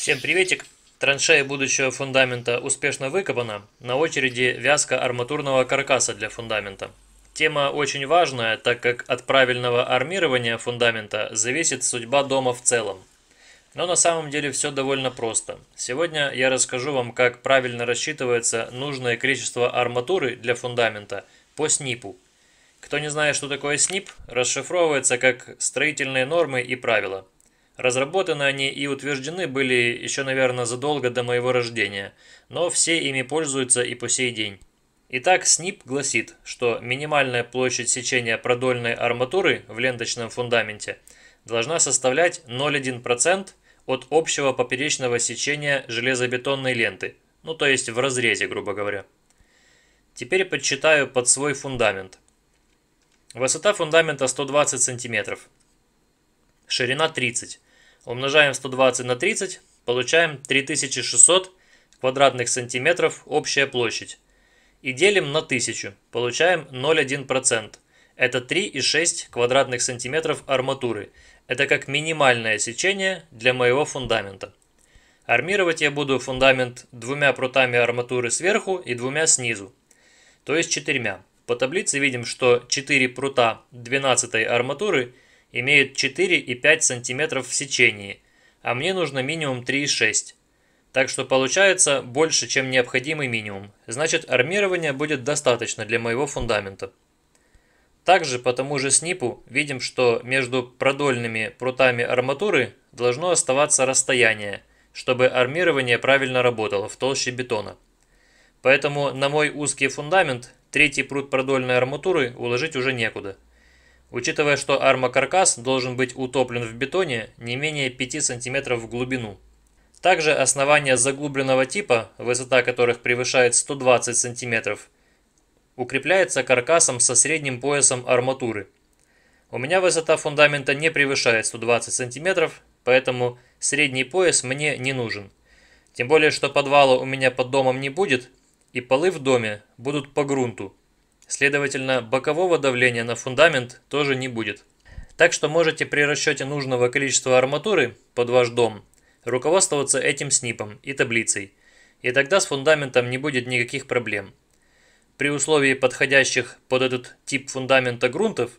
Всем приветик! Траншея будущего фундамента успешно выкопана. На очереди вязка арматурного каркаса для фундамента. Тема очень важная, так как от правильного армирования фундамента зависит судьба дома в целом. Но на самом деле все довольно просто. Сегодня я расскажу вам, как правильно рассчитывается нужное количество арматуры для фундамента по СНИПу. Кто не знает, что такое СНИП, расшифровывается как «строительные нормы и правила». Разработаны они и утверждены были еще, наверное, задолго до моего рождения, но все ими пользуются и по сей день. Итак, СНИП гласит, что минимальная площадь сечения продольной арматуры в ленточном фундаменте должна составлять 0,1% от общего поперечного сечения железобетонной ленты, ну то есть в разрезе, грубо говоря. Теперь подсчитаю под свой фундамент. Высота фундамента 120 см, ширина 30 см. Умножаем 120 на 30, получаем 3600 квадратных сантиметров общая площадь. И делим на 1000, получаем 0,1%. Это 3,6 квадратных сантиметров арматуры. Это как минимальное сечение для моего фундамента. Армировать я буду фундамент двумя прутами арматуры сверху и двумя снизу, то есть четырьмя. По таблице видим, что 4 прута 12 арматуры – имеют 4 и 5 сантиметров в сечении, а мне нужно минимум 3,6. Так что получается больше, чем необходимый минимум. Значит, армирования будет достаточно для моего фундамента. Также по тому же снипу видим, что между продольными прутами арматуры должно оставаться расстояние, чтобы армирование правильно работало в толще бетона. Поэтому на мой узкий фундамент третий прут продольной арматуры уложить уже некуда учитывая, что армокаркас должен быть утоплен в бетоне не менее 5 см в глубину. Также основания заглубленного типа, высота которых превышает 120 см, укрепляется каркасом со средним поясом арматуры. У меня высота фундамента не превышает 120 см, поэтому средний пояс мне не нужен. Тем более, что подвала у меня под домом не будет, и полы в доме будут по грунту, Следовательно, бокового давления на фундамент тоже не будет. Так что можете при расчете нужного количества арматуры под ваш дом руководствоваться этим снипом и таблицей, и тогда с фундаментом не будет никаких проблем. При условии подходящих под этот тип фундамента грунтов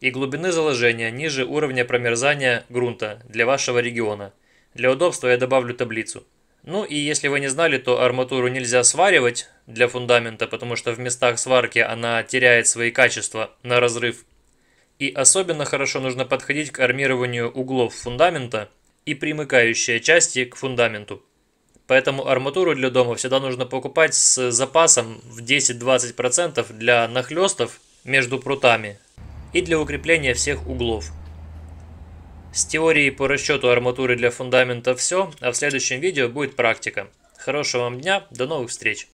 и глубины заложения ниже уровня промерзания грунта для вашего региона. Для удобства я добавлю таблицу. Ну и если вы не знали, то арматуру нельзя сваривать для фундамента, потому что в местах сварки она теряет свои качества на разрыв. И особенно хорошо нужно подходить к армированию углов фундамента и примыкающие части к фундаменту. Поэтому арматуру для дома всегда нужно покупать с запасом в 10-20% для нахлестов между прутами и для укрепления всех углов. С теорией по расчету арматуры для фундамента все, а в следующем видео будет практика. Хорошего вам дня, до новых встреч!